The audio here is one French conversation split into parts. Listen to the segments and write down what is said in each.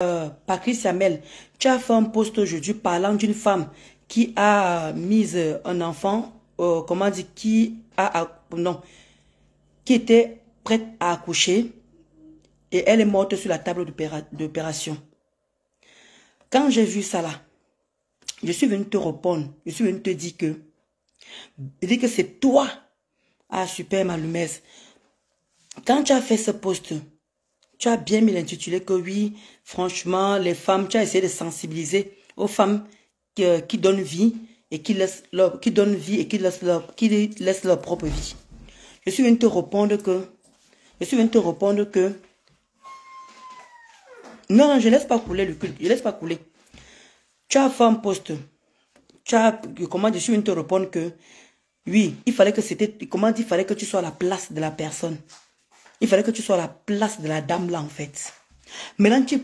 Euh, Patrice tu as fait un post aujourd'hui parlant d'une femme qui a mis euh, un enfant, euh, comment dire, qui a, non, qui était prête à accoucher et elle est morte sur la table d'opération. Quand j'ai vu ça là, je suis venue te répondre, je suis venue te dire que, dis que c'est toi, ah super Malumès, quand tu as fait ce poste, tu as bien mis l'intitulé que oui, franchement, les femmes, tu as essayé de sensibiliser aux femmes qui, euh, donnent vie et qui laissent leur, qui donnent vie et qui qui laissent leur propre vie. Je suis venue te répondre que, je suis venu te répondre que, non, je ne laisse pas couler le culte, je ne laisse pas couler. Tu as fait poste, tu as, comment je suis venu te répondre que, oui, il fallait que c'était, comment il fallait que tu sois à la place de la personne. Il fallait que tu sois à la place de la dame là, en fait. Maintenant, tu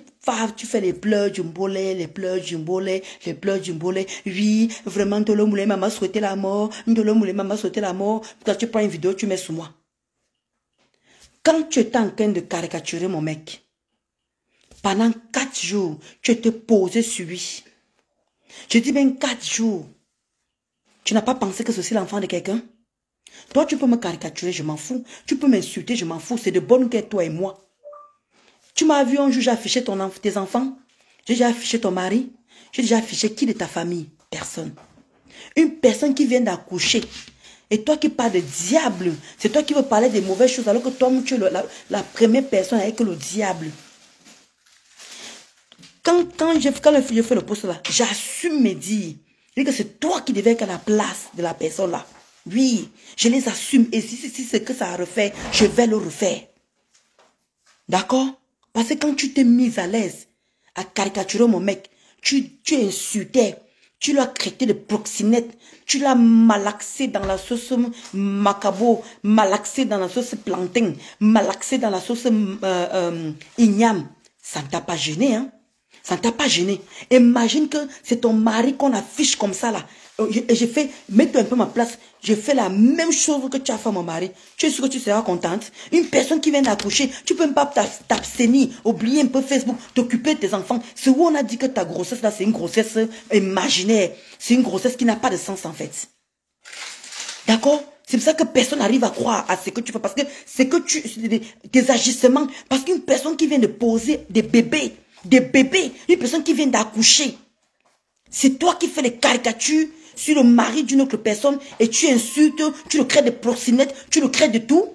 tu fais les pleurs du mbolé, les pleurs du mbolé, les pleurs du mbolé. Oui, vraiment, Ndolo Moulé, maman souhaitait la mort. Ndolo maman souhaitait la mort. Quand tu prends une vidéo, tu mets sous moi. Quand tu es en train de caricaturer mon mec, pendant quatre jours, tu te posé sur lui. Je dis bien quatre jours. Tu n'as pas pensé que ceci est l'enfant de quelqu'un? Toi, tu peux me caricaturer, je m'en fous. Tu peux m'insulter, je m'en fous. C'est de bonne guerre, toi et moi. Tu m'as vu un jour, j'ai affiché ton, tes enfants. J'ai déjà affiché ton mari. J'ai déjà affiché qui de ta famille Personne. Une personne qui vient d'accoucher. Et toi qui parles de diable. C'est toi qui veux parler des mauvaises choses alors que toi, tu es la, première personne avec le diable. Quand, quand, je, quand je fais le poste là, j'assume mes dires. Je dis que c'est toi qui devais être à la place de la personne là. Oui, je les assume. Et si, c'est ce que ça a refait, je vais le refaire. D'accord Parce que quand tu t'es mise à l'aise à caricaturer mon mec, tu, tu insultais, tu l'as traité de proxinette tu l'as malaxé dans la sauce macabo, malaxé dans la sauce plantain, malaxé dans la sauce euh, euh, igname. Ça ne t'a pas gêné, hein Ça ne t'a pas gêné. Imagine que c'est ton mari qu'on affiche comme ça, là. Oh, j'ai fait, mets-toi un peu ma place, j'ai fait la même chose que tu as fait à mon mari. Tu es sûr que tu seras contente Une personne qui vient d'accoucher, tu peux même pas t'abstenir, oublier un peu Facebook, t'occuper de tes enfants. C'est où on a dit que ta grossesse là, c'est une grossesse imaginaire. C'est une grossesse qui n'a pas de sens en fait. D'accord c'est pour ça que personne n'arrive à croire à ce que tu fais. Parce que c'est que tu, tes agissements, parce qu'une personne qui vient de poser des bébés, des bébés, une personne qui vient d'accoucher, c'est toi qui fais les caricatures sur le mari d'une autre personne et tu insultes, tu le crées de proxénètes, tu le crées de tout.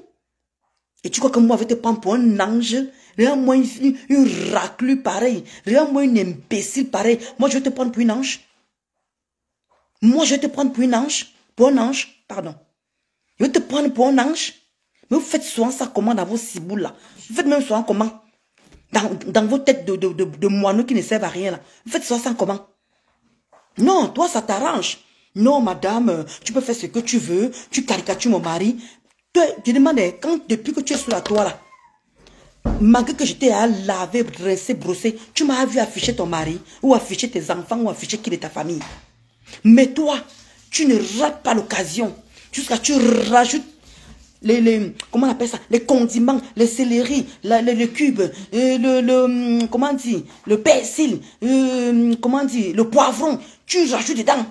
Et tu crois que moi, je vais te prendre pour un ange Rien moi une, une raclue pareille. rien moins une imbécile pareille. Moi, je vais te prendre pour une ange. Moi, je vais te prendre pour une ange. Pour un ange, pardon. Je vais te prendre pour un ange. Mais vous faites souvent ça comment dans vos ciboules là Vous faites même souvent comment dans, dans vos têtes de, de, de, moineaux qui ne servent à rien là. Vous faites souvent ça comment Non, toi, ça t'arrange. Non, madame, tu peux faire ce que tu veux, tu caricatures mon mari. Tu demandes, quand, depuis que tu es sur la toile, malgré que j'étais à laver, dresser, brosser, tu m'as vu afficher ton mari, ou afficher tes enfants, ou afficher qui est ta famille. Mais toi, tu ne rates pas l'occasion, jusqu'à tu rajoutes les, les, comment on appelle ça, les condiments, les céleri, la, euh, le, le, hum, comment le persil, euh, hum, comment le poivron, tu rajoutes dedans.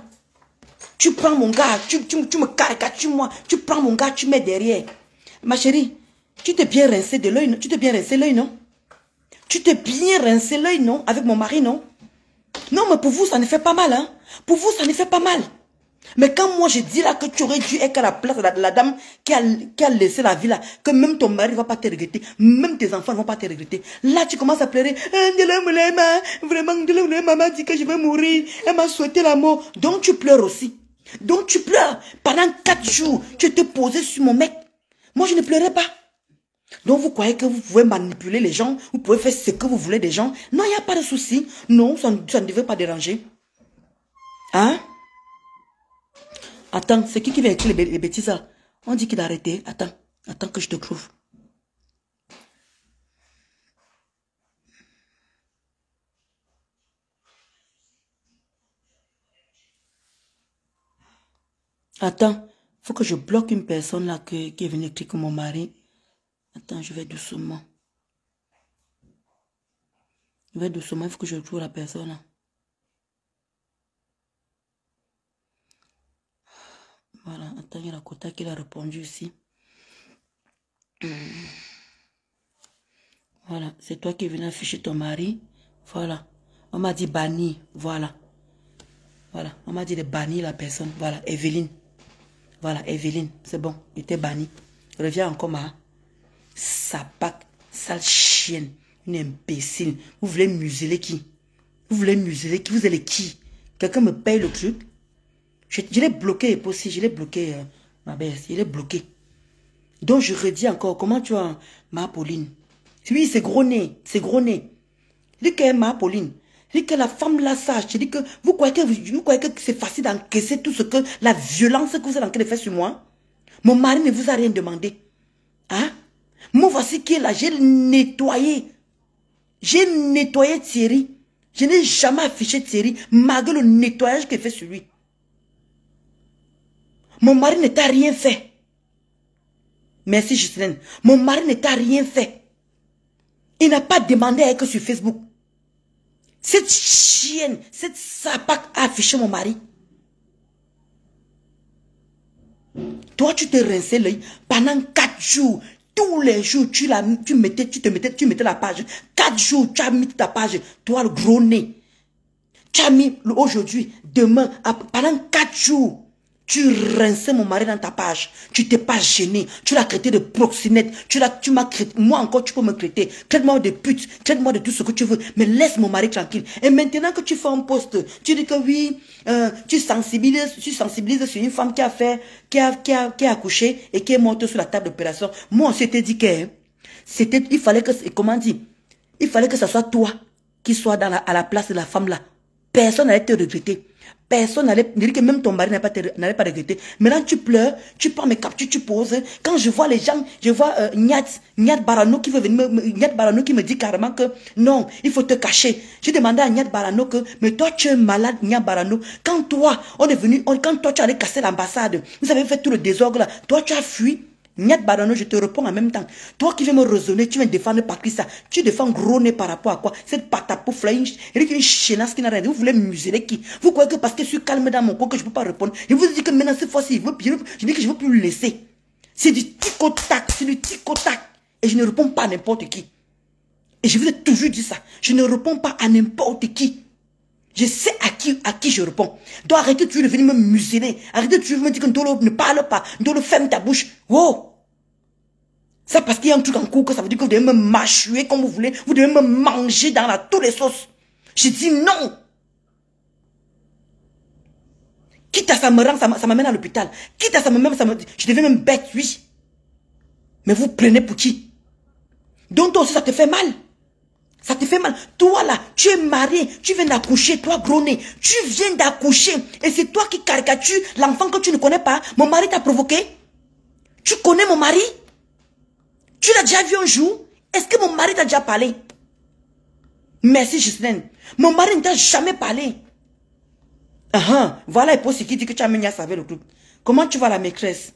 Tu prends mon gars, tu, tu, tu me caricatures moi, tu prends mon gars, tu mets derrière. Ma chérie, tu t'es bien rincé de l'œil, Tu t'es bien rincé l'œil, non Tu t'es bien rincé l'œil, non Avec mon mari, non Non, mais pour vous, ça ne fait pas mal, hein Pour vous, ça ne fait pas mal. Mais quand moi je dis là que tu aurais dû être à la place de la, dame qui a, laissé la vie là, que même ton mari ne va pas te regretter, même tes enfants ne vont pas te regretter, là tu commences à pleurer. Euh, vraiment, maman dit que je vais mourir, elle m'a souhaité la mort. Donc tu pleures aussi. Donc tu pleures. Pendant quatre jours, tu te posé sur mon mec. Moi, je ne pleurais pas. Donc vous croyez que vous pouvez manipuler les gens, vous pouvez faire ce que vous voulez des gens. Non, il n'y a pas de souci. Non, ça, ne devait pas déranger. Hein? Attends, c'est qui qui vient écrire les, bêtises On dit qu'il a arrêté. Attends, attends que je te trouve. Attends, faut que je bloque une personne là qui est venue cliquer mon mari. Attends, je vais doucement. Je vais doucement, il faut que je trouve la personne Voilà, attends, il y a la quota qui a répondu aussi. Voilà, c'est toi qui es venu afficher ton mari. Voilà. On m'a dit banni. Voilà. Voilà. On m'a dit de bannir la personne. Voilà, Evelyne. Voilà, Evelyne, c'est bon, il était banni. Reviens encore, ma sapac, sale chienne, une imbécile. Vous voulez museler qui Vous voulez museler qui Vous allez qui Quelqu'un me paye le truc Je, l'ai bloqué, possible. je l'ai bloqué, euh, ma belle, il est bloqué. Donc je redis encore, comment tu as ma Pauline Oui, c'est gros nez, c'est gros nez. dit qu'elle est ma Pauline, je que la femme là sache. Je dis que vous croyez que, vous, croyez que c'est facile d'encaisser tout ce que la violence que vous êtes en train de faire sur moi. Mon mari ne vous a rien demandé. Hein? Moi voici qui est là. J'ai nettoyé. J'ai nettoyé Thierry. Je n'ai jamais affiché Thierry malgré le nettoyage qu'il fait sur lui. Mon mari ne t'a rien fait. Merci Justine. Mon mari ne t'a rien fait. Il n'a pas demandé à être sur Facebook. Cette chienne, cette sapac a affiché mon mari. Toi, tu te rinçais l'œil pendant quatre jours. Tous les jours, tu, la, tu, mettais, tu, te mettais, tu mettais la page. Quatre jours, tu as mis ta page. Toi, le gros nez. Tu as mis aujourd'hui, demain, pendant quatre jours. Tu rinçais mon mari dans ta page. Tu t'es pas gêné. Tu l'as traité de proxénète. Tu l'as, tu m'as Moi encore, tu peux me traiter. Traite-moi de pute. Traite-moi de tout ce que tu veux. Mais laisse mon mari tranquille. Et maintenant que tu fais un poste, tu dis que oui, euh, tu sensibilises, tu sensibilises sur une femme qui a fait, qui a, qui a, accouché et qui est morte sur la table d'opération. Moi, on s'était dit que, c'était, il fallait que, comment dire, il fallait que ça soit toi qui soit dans la, à la place de la femme là Personne n'allait te regretter. Personne n'allait dire que même ton mari n'allait pas, te, regretter. Maintenant, tu pleures, tu prends mes captures, tu poses. Quand je vois les gens, je vois euh, Niat Barano qui veut venir, me, Barano qui me dit carrément que non, il faut te cacher. J'ai demandé à Niat Barano que, mais toi, tu es malade, Nyat Barano. Quand toi, on est venu, quand toi, tu allais casser l'ambassade, vous avez fait tout le désordre toi, tu as fui. Badano, je te réponds en même temps. Toi qui viens me raisonner, tu viens défendre ça Tu défends nez par rapport à quoi Cette patapouf là, une, chénasse qui n'a rien. Vous voulez museler qui Vous croyez que parce que je suis calme dans mon coin que je ne peux pas répondre Je vous dis que maintenant, cette fois-ci, je, que je ne veux plus le laisser. C'est du tic c'est du tic Et je ne réponds pas à n'importe qui. Et je vous ai toujours dit ça. Je ne réponds pas à n'importe qui. Je sais à qui, à qui je réponds. Donc arrêtez de venir me museler. Arrêtez tu de me dire que ne parle pas. Ndolo ferme ta bouche. Wow ça parce qu'il y a un truc en cours que ça veut dire que vous devez me mâcher comme vous voulez. Vous devez me manger dans la, toutes les sauces. Je dis non. Quitte à ça me rend, ça m'amène à l'hôpital. Quitte à ça me même, ça me, je deviens même bête, oui. Mais vous prenez pour qui Donc toi aussi, ça te fait mal. Ça te fait mal. Toi là, tu es marié, tu viens d'accoucher, toi gros Tu viens d'accoucher. Et c'est toi qui caricatures l'enfant que tu ne connais pas. Mon mari t'a provoqué. Tu connais mon mari tu l'as déjà vu un jour Est-ce que mon mari t'a déjà parlé Merci, Justine. Mon mari ne t'a jamais parlé. Uh-huh. Voilà et pour ce qui dit que tu as à saver le groupe. Comment tu vas la maîtresse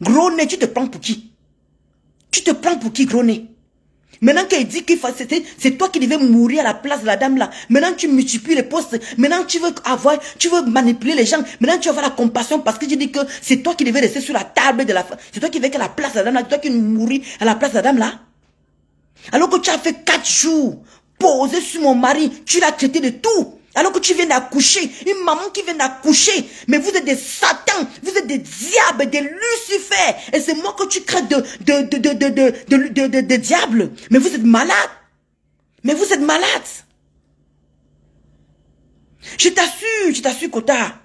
Gros nez, tu te prends pour qui Tu te prends pour qui, gros nez Maintenant qu'il dit que c'est toi qui devais mourir à la place de la dame là. Maintenant tu multiplies les postes. Maintenant tu veux avoir, tu veux manipuler les gens. Maintenant tu vas avoir la compassion parce que tu dis que c'est toi qui devais rester sur la table de la C'est toi qui devais que la place de la dame là. C'est toi qui mourir à la place de la dame là. Alors que tu as fait quatre jours posé sur mon mari. Tu l'as traité de tout. Alors que tu viens d'accoucher, une maman qui vient d'accoucher, mais vous êtes des satans, vous êtes des diables, des lucifères, et c'est moi que tu crées de, de, de, de, de, de, de, de, diables. Mais vous êtes malade. Mais vous êtes malade. Je t'assure, je t'assure, Kota.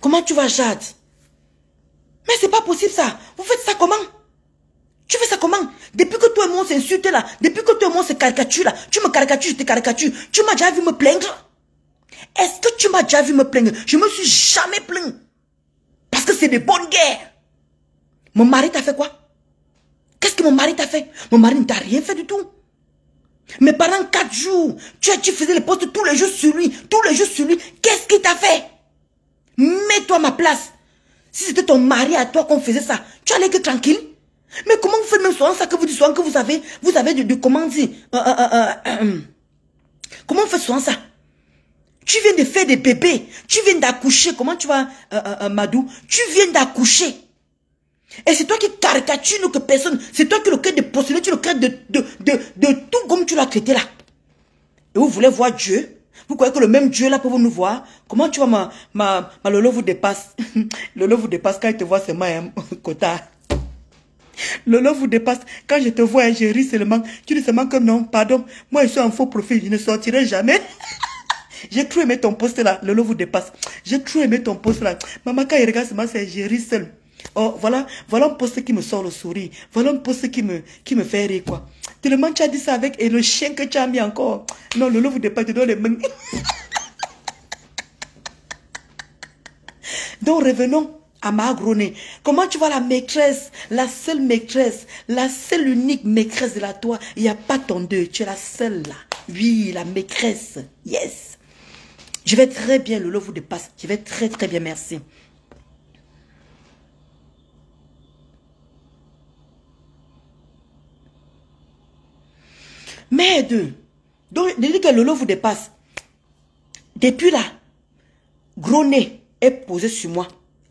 Comment tu vas, Jade? Mais c'est pas possible ça. Vous faites ça comment? Tu fais ça comment Depuis que toi et moi on s'insulte là, depuis que toi et moi on se caricature là, tu me caricatures, je te caricature. Tu m'as déjà vu me plaindre Est-ce que tu m'as déjà vu me plaindre Je me suis jamais plaint. Parce que c'est des bonnes guerres. Mon mari t'a fait quoi Qu'est-ce que mon mari t'a fait Mon mari ne t'a rien fait du tout. Mais pendant quatre jours, tu, as tu faisais les postes tous les jours sur lui, tous les jours sur lui. Qu'est-ce qu'il t'a fait Mets-toi à ma place. Si c'était ton mari à toi qu'on faisait ça, tu allais que tranquille mais comment vous faites même soin ça que vous dites soin que vous avez, vous avez de, comment dire, euh, euh, euh, comment vous faites souvent ça Tu viens de faire des bébés, tu viens d'accoucher, comment tu vas, Madou Tu viens d'accoucher. Et c'est toi qui caricature que personne, c'est toi qui le crée de possédé. tu le crées de, de, tout comme tu l'as traité là. Et vous voulez voir Dieu vous croyez que le même Dieu là peut vous nous voir Comment tu vois ma, ma, Lolo vous dépasse Lolo vous dépasse quand il te voit C'est ma hein, quota. Lolo vous dépasse. Quand je te vois, hein, je ris seulement. Tu dis seulement que non, pardon. Moi, je suis un faux profil. Je ne sortirai jamais. J'ai cru aimé ton poste là. Lolo vous dépasse. J'ai cru aimé ton poste là. Maman, quand il regarde seulement, c'est j'ai ri seul. Oh, voilà, voilà un poste qui me sort le sourire. Voilà un poste qui me, qui me fait rire, quoi. Tellement tu as dit ça avec, et le chien que tu as mis encore. Non, Lolo vous dépasse, je donne les mains. Donc, revenons à Magroné. Comment tu vois la maîtresse, la seule maîtresse, la seule unique maîtresse de la toi. Il n'y a pas ton deux, tu es la seule là. Oui, la maîtresse. Yes. Je vais très bien, Lolo vous dépasse. Je vais très très bien, merci. Mais deux. Donc, dès que Lolo vous dépasse, depuis là, Groné est posé sur moi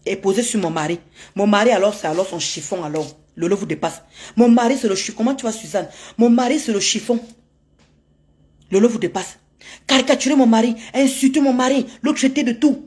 est posé sur mon mari. Mon mari, alors, c'est alors son chiffon, alors. Le lot vous dépasse. Mon mari, c'est le chiffon. Comment tu vas Suzanne Mon mari, c'est le chiffon. Le lot vous dépasse. Caricaturer mon mari, insulter mon mari, l'autre traiter de tout.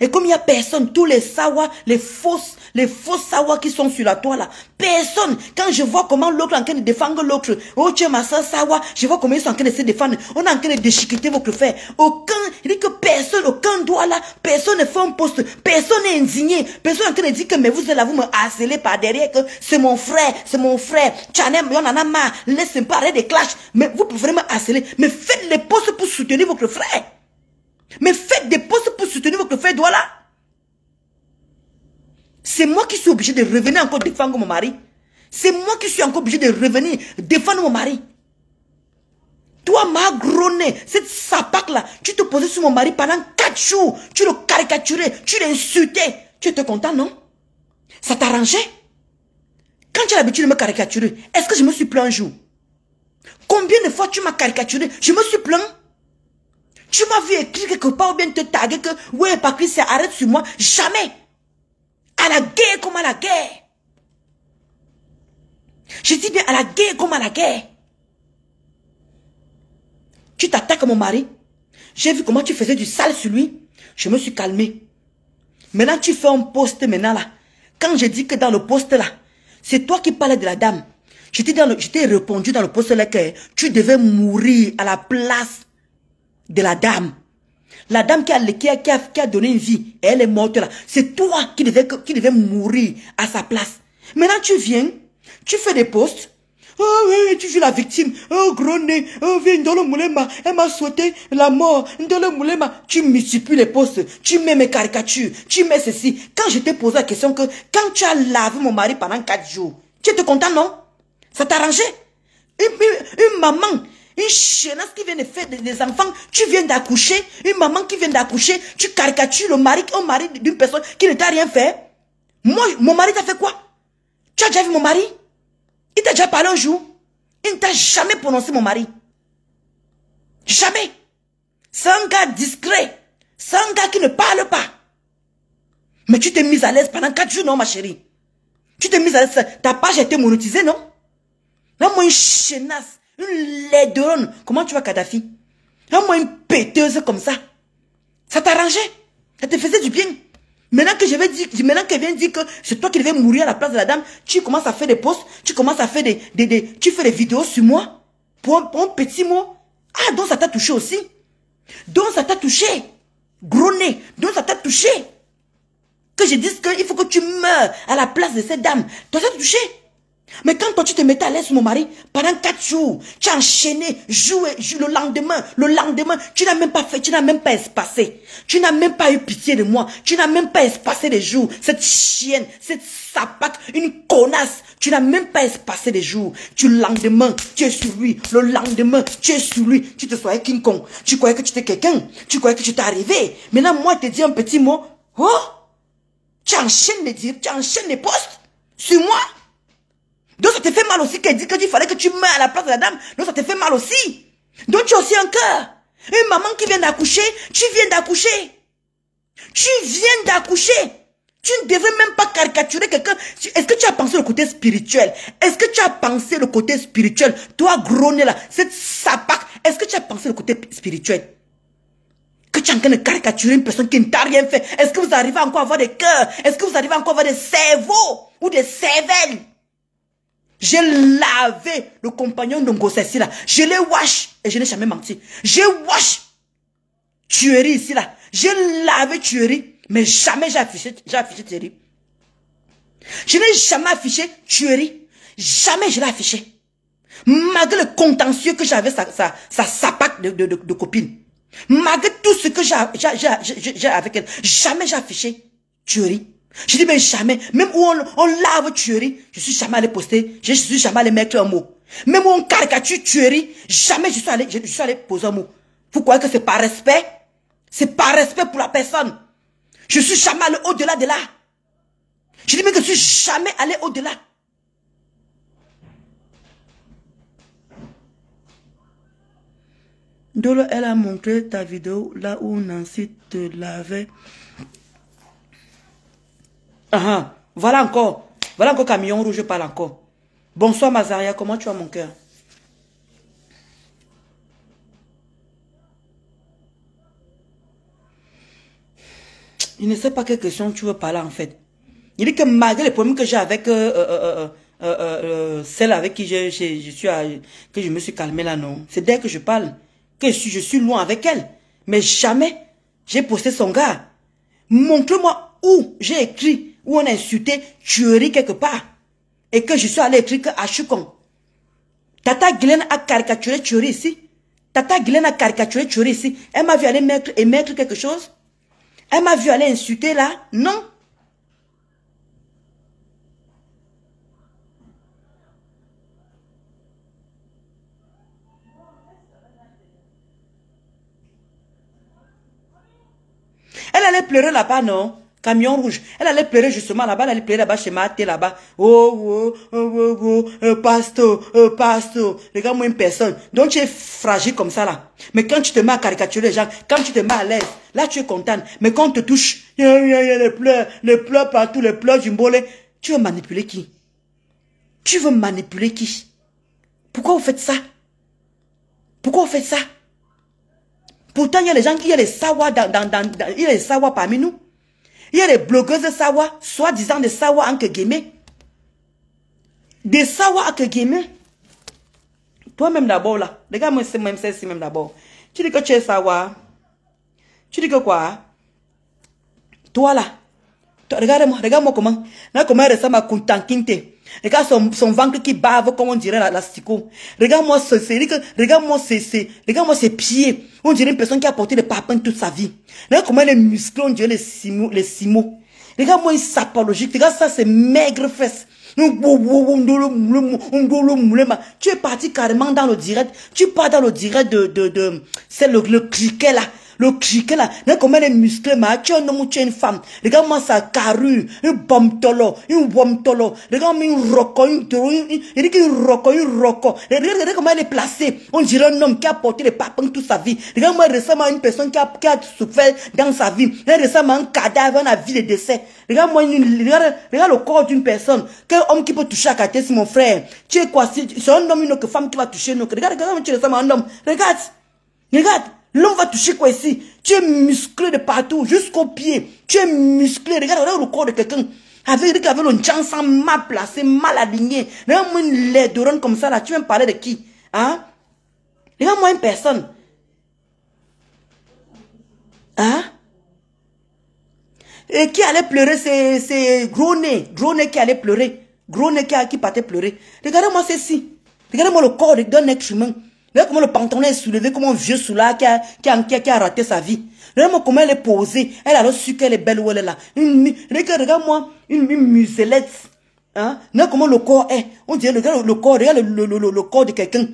Et comme il n'y a personne, tous les sawa, les fausses, les fausses sawa qui sont sur la toile là, personne, quand je vois comment l'autre est en train de défendre l'autre, oh tu es ma soeur sawa, je vois comment ils sont en train de se défendre, on est en train de déchiqueter votre frère. Aucun, il dit que personne, aucun doigt là, personne ne fait un poste, personne n'est indigné, personne n'est en train de dire que mais vous allez là, vous me harcelez par derrière, que c'est mon frère, c'est mon frère, Tchanem, on en a marre, laissez-moi parler des clashs, mais vous pouvez me harceler, mais faites les postes pour soutenir votre frère. Mais faites des postes pour soutenir votre fait doigt là. C'est moi qui suis obligé de revenir encore défendre mon mari. C'est moi qui suis encore obligé de revenir défendre mon mari. Toi, ma gros cette sapac là, tu te posais sur mon mari pendant quatre jours. Tu le caricaturais, tu l'insultais. Tu étais content, non Ça t'arrangeait Quand tu as l'habitude de me caricaturer, est-ce que je me suis plaint un jour Combien de fois tu m'as caricaturé Je me suis plaint tu m'as vu écrire quelque part ou bien te taguer que ouais, Patrice, arrête sur moi. Jamais. À la guerre comme à la guerre. Je dis bien à la guerre comme à la guerre. Tu t'attaques à mon mari. J'ai vu comment tu faisais du sale sur lui. Je me suis calmée. Maintenant, tu fais un poste maintenant là. Quand j'ai dit que dans le poste là, c'est toi qui parlais de la dame. Je t'ai répondu dans le poste là que tu devais mourir à la place de la dame. La dame qui a, qui a, qui a donné une vie, elle est morte là. C'est toi qui devais, qui devais mourir à sa place. Maintenant, tu viens, tu fais des postes Oh tu joues la victime. Oh gros nez, oh, viens, elle m'a souhaité la mort. le Moulema, tu multiplies les postes tu mets mes caricatures, tu mets ceci. Quand je t'ai posé la question que quand tu as lavé mon mari pendant quatre jours, tu étais content, non Ça t'a arrangé une maman une chénasse qui vient de faire des enfants, tu viens d'accoucher, une maman qui vient d'accoucher, tu caricatures le mari, mari d'une personne qui ne t'a rien fait. Moi, mon mari t'a fait quoi Tu as déjà vu mon mari Il t'a déjà parlé un jour Il ne t'a jamais prononcé mon mari. Jamais. C'est un gars discret. C'est un gars qui ne parle pas. Mais tu t'es mise à l'aise pendant quatre jours, non, ma chérie Tu t'es mise à l'aise. Ta page a été monétisée, non Non, moi, une chénasse une laideronne. Comment tu vas, Kadhafi Un moi une péteuse comme ça. Ça t'arrangeait. Ça te faisait du bien. Maintenant que je vais dire, maintenant qu'elle vient dire que c'est toi qui devais mourir à la place de la dame, tu commences à faire des posts, tu commences à faire des, des, tu fais des vidéos sur moi, pour un, petit mot. Ah, donc ça t'a touché aussi. Donc ça t'a touché. Gros Donc ça t'a touché. Que je dise qu'il faut que tu meurs à la place de cette dame. Toi, ça t'a touché. Mais quand toi, tu te mettais à l'aise, mon mari, pendant quatre jours, tu as enchaîné, Jouer le lendemain, le lendemain, tu n'as même pas fait, tu n'as même pas espacé. Tu n'as même pas eu pitié de moi. Tu n'as même pas espacé les jours. Cette chienne, cette sapate, une connasse, tu n'as même pas espacé les jours. Tu, le lendemain, tu es sur lui. Le lendemain, tu es sur lui. Tu te sois King Kong. Tu croyais que tu étais quelqu'un. Tu croyais que tu t'es arrivé. Maintenant, moi, je te dis un petit mot. Oh! Tu enchaînes les dire tu enchaînes les postes. Sur moi? Donc ça te fait mal aussi qu'elle dit qu'il fallait que tu meurs à la place de la dame. Donc ça te fait mal aussi. Donc tu as aussi un cœur. Une maman qui vient d'accoucher, tu viens d'accoucher. Tu viens d'accoucher. Tu ne devrais même pas caricaturer quelqu'un. Est-ce que tu as pensé le côté spirituel Est-ce que tu as pensé le côté spirituel Toi, gros là, cette sapac, est-ce que tu as pensé le côté spirituel que tu es en train de caricaturer une personne qui ne t'a rien fait. Est-ce que vous arrivez encore à avoir des cœurs Est-ce que vous arrivez encore à avoir des cerveaux ou des cervelles j'ai lavé le compagnon de ici là. Je l'ai wash et je n'ai jamais menti. J'ai wash tuerie ici là. J'ai lavé tuerie, mais jamais j'ai affiché, affiché tuerie. Je n'ai jamais affiché tuerie. Jamais je l'ai affiché. Malgré le contentieux que j'avais, sa, sa, sa sapac de, de, de, copine. Malgré tout ce que j'ai avec elle. Jamais j'ai affiché tuerie. Je dis, mais jamais, même où on, lave tuerie, je suis jamais allé poster, je suis jamais allé mettre un mot. Même où on caricature tuerie, jamais je suis allé, je, suis allé poser un mot. Vous croyez que c'est pas respect? C'est pas respect pour la personne. Je suis jamais allé au-delà de là. Je dis, mais que je suis jamais allé au-delà. Dolo, elle a montré ta vidéo là où Nancy te l'avait Uh Voilà encore. Voilà encore camion rouge, je parle encore. Bonsoir Mazaria, comment tu as mon cœur Il ne sait pas quelle question tu veux parler en fait. Il dit que malgré les problèmes que j'ai avec euh, euh, euh, celle avec qui je, suis que je me suis calmé là, non. C'est dès que je parle que je suis, je suis loin avec elle. Mais jamais j'ai posté son gars. Montre-moi où j'ai écrit où on insulté tuerie quelque part, et que je suis allé écrire que Achukon, Tata Glenn a caricaturé tuerie ici. Tata Glenn a caricaturé tuerie ici. Elle m'a vu aller mettre, émettre quelque chose. Elle m'a vu aller insulter là. Non. Elle allait pleurer là-bas, non Camion rouge. Elle allait pleurer justement là-bas, elle allait pleurer là-bas chez Maté là-bas. Oh, oh, oh, oh, oh, pasteur, oh, pasteur. Regarde-moi une personne. Donc tu es fragile comme ça là. Mais quand tu te mets à caricaturer les gens, quand tu te mets à l'aise, là tu es contente. Mais quand on te touche, les pleurs, les pleurs partout, les pleurs du mollet. Tu veux manipuler qui Tu veux manipuler qui Pourquoi vous faites ça Pourquoi vous faites ça Pourtant, il y a les gens qui, il y a les savoirs dans, dans, dans, il y a les sawa parmi nous. Il y a des blogueuses de Sawa, soi-disant de Sawa en guillemets. de Sawa en guillemets. Toi-même d'abord là. Regarde-moi même celle-ci même d'abord. Tu dis que tu es Sawa. Tu dis que quoi? Toi là. Regarde-moi, regarde-moi comment. Là, comment elle ressemble à Kinte. Regarde son, son, ventre qui bave, comme on dirait la, Regarde-moi ce, regarde-moi ses, regarde-moi ses pieds. On dirait une personne qui a porté des parpaing toute sa vie. Regarde comment les muscles, on dirait les simo les cimos. Regarde-moi une sapologique. Regarde ça, ses maigres fesses. Tu es parti carrément dans le direct. Tu pars dans le direct de, de, de, c'est le, le cliquet là. Le criquet là, regarde comment elle est musclée, ma. Tu es un homme ou tu une femme. Regarde-moi sa carrure, une bomtolo, une bombe-tolo. Regarde-moi une roco, une drone, une, une, une roco, une roco. Regarde, regarde comment elle est placée. On dirait un homme qui a porté les papins toute sa vie. Regarde-moi, récemment une personne qui a, qui a souffert dans sa vie. Elle ressemble un cadavre, dans la vie de décès. Regarde-moi une, regarde, regarde le corps d'une personne. Quel homme qui peut toucher à Katé, c'est mon frère. Tu es quoi? C'est un homme, une autre femme qui va toucher une autre. Regarde, regarde, tu ressembles à un homme. Regarde. Regarde. L'homme va toucher quoi ici Tu es musclé de partout, jusqu'au pied. Tu es musclé. Regarde, regarde le corps de quelqu'un. Avec, avec le jansan mal placé, mal aligné. Regarde-moi une lettre comme ça là. Tu veux me parler de qui Hein Regarde-moi une personne. Hein Et qui allait pleurer C'est gros nez. Gros qui allait pleurer. Gros nez qui, qui partait pleurer. Regardez-moi ceci. Regardez-moi le corps d'un être humain. Regardez comment le pantalon est soulevé comment un vieux soulard qui a, qui, a, qui a raté sa vie. Regardez-moi comment elle est posée. Elle a le sucre, qu'elle est belle où elle est là. Regarde-moi, une, muselette. Hein? Regardez comment le corps est. On dirait, regarde le corps, le, corps de quelqu'un.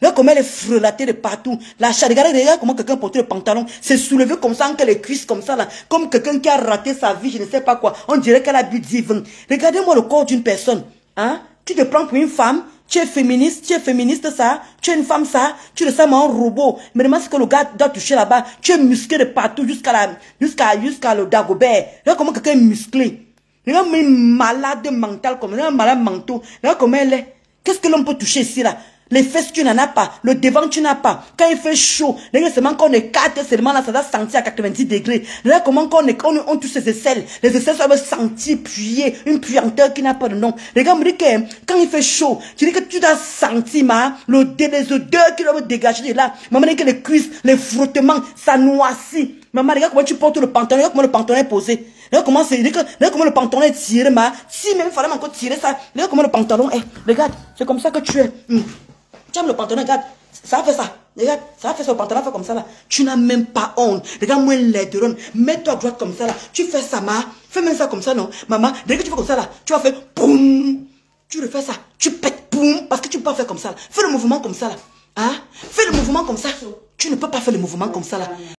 Regarde comment elle est frelatée de partout. La regardez, regarde comment quelqu'un portait le pantalon. C'est soulevé comme ça, entre les cuisses comme ça là. Comme quelqu'un qui a raté sa vie, je ne sais pas quoi. On dirait qu'elle a bu divin. Regardez-moi le corps d'une personne. Hein? Tu te prends pour une femme, tu es féministe, tu es féministe ça, tu es une femme ça, tu ressembles à un robot. Mais le ce que le gars doit toucher là-bas, tu es musclé de partout jusqu'à la, jusqu'à, jusqu'à le dagobert. Regarde comment quelqu'un est musclé. Regarde comme malade mental comme, un malade mental. Regarde comment elle est. Qu'est-ce que l'on peut toucher ici là? Les fesses, tu n'en as pas. Le devant, tu n'as pas. Quand il fait chaud, les seulement qu'on quatre, seulement là, ça doit sentir à 90 degrés. Là, comment on est, on, a tous ces aisselles. Les aisselles doivent sentir puer, une puanteur qui n'a pas de nom. Les gars me disent que quand il fait chaud, tu dis que tu dois sentir, ma, le, les odeurs qui doivent dégager de là. Maman dit que les cuisses, les frottements, ça noircit. Maman, regarde comment tu portes le pantalon, regarde comment le pantalon est posé. Regarde comment c'est, regarde comment le pantalon est tiré, ma. Si même il fallait encore tirer ça, regarde comment le pantalon est. Regarde, c'est comme ça que tu es. Hmm. Tu aimes le pantalon, regarde, ça a fait ça. Regarde, ça a fait ça, le pantalon fait comme ça là. Tu n'as même pas honte. Regarde-moi drones. Mets-toi à droite comme ça là. Tu fais ça, ma. Fais même ça comme ça, non. Maman, dès que tu fais comme ça là, tu vas faire boum. Tu refais ça. Tu pètes boum. Parce que tu peux pas faire comme ça là. Fais le mouvement comme ça là. Hein? Fais le mouvement comme ça. Tu ne peux pas faire le mouvement comme ça là.